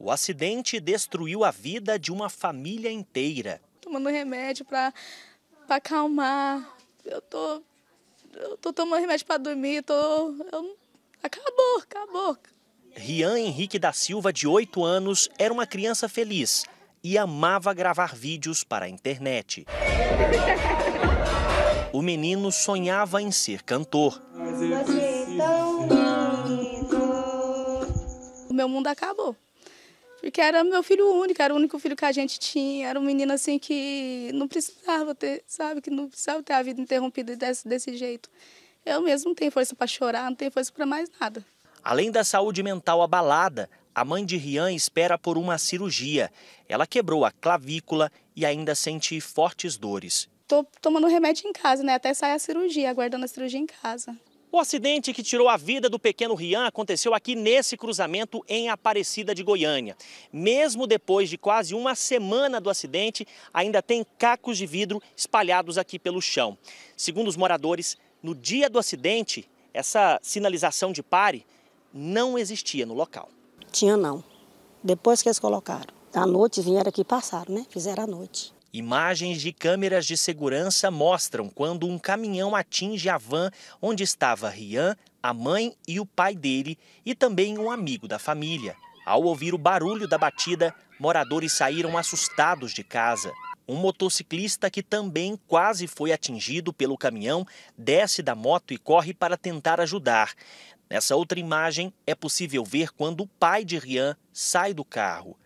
O acidente destruiu a vida de uma família inteira. Tomando remédio para acalmar. Eu tô, eu tô tomando remédio para dormir. Tô, eu, acabou, acabou. Rian Henrique da Silva, de 8 anos, era uma criança feliz e amava gravar vídeos para a internet. O menino sonhava em ser cantor. O meu mundo acabou. Porque era meu filho único, era o único filho que a gente tinha. Era um menino assim que não precisava ter, sabe? Que não precisava ter a vida interrompida desse, desse jeito. Eu mesmo não tenho força para chorar, não tenho força para mais nada. Além da saúde mental abalada, a mãe de Rian espera por uma cirurgia. Ela quebrou a clavícula e ainda sente fortes dores. Tô tomando remédio em casa, né? Até sair a cirurgia, aguardando a cirurgia em casa. O acidente que tirou a vida do pequeno Rian aconteceu aqui nesse cruzamento em Aparecida de Goiânia. Mesmo depois de quase uma semana do acidente, ainda tem cacos de vidro espalhados aqui pelo chão. Segundo os moradores, no dia do acidente, essa sinalização de pare não existia no local. Tinha não. Depois que eles colocaram. À noite vieram aqui e passaram, né? Fizeram à noite. Imagens de câmeras de segurança mostram quando um caminhão atinge a van onde estava Rian, a mãe e o pai dele, e também um amigo da família. Ao ouvir o barulho da batida, moradores saíram assustados de casa. Um motociclista que também quase foi atingido pelo caminhão desce da moto e corre para tentar ajudar. Nessa outra imagem, é possível ver quando o pai de Rian sai do carro.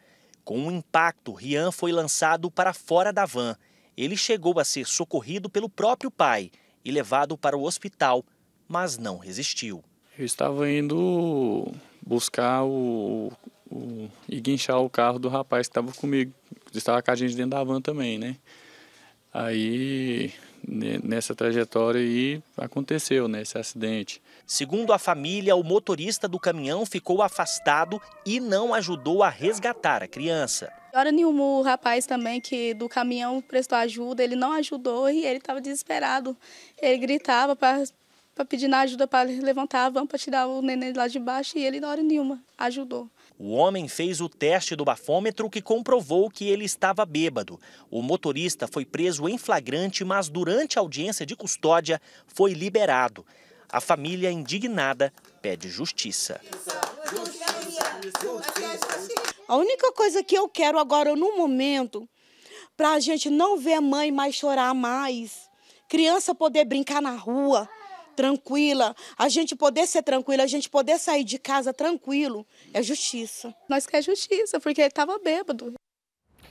Com um impacto, Rian foi lançado para fora da van. Ele chegou a ser socorrido pelo próprio pai e levado para o hospital, mas não resistiu. Eu estava indo buscar o, o, e guinchar o carro do rapaz que estava comigo. Estava com a gente dentro da van também, né? Aí nessa trajetória e aconteceu né, esse acidente. Segundo a família, o motorista do caminhão ficou afastado e não ajudou a resgatar a criança. Hora nenhuma o rapaz também que do caminhão prestou ajuda, ele não ajudou e ele estava desesperado. Ele gritava para para pedir ajuda para levantar a van para tirar o neném lá de baixo e ele, na hora nenhuma, ajudou. O homem fez o teste do bafômetro que comprovou que ele estava bêbado. O motorista foi preso em flagrante, mas durante a audiência de custódia foi liberado. A família, indignada, pede justiça. A única coisa que eu quero agora, no momento, para a gente não ver a mãe mais chorar mais, criança poder brincar na rua tranquila, a gente poder ser tranquila, a gente poder sair de casa tranquilo, é justiça. Nós queremos é justiça, porque ele estava bêbado.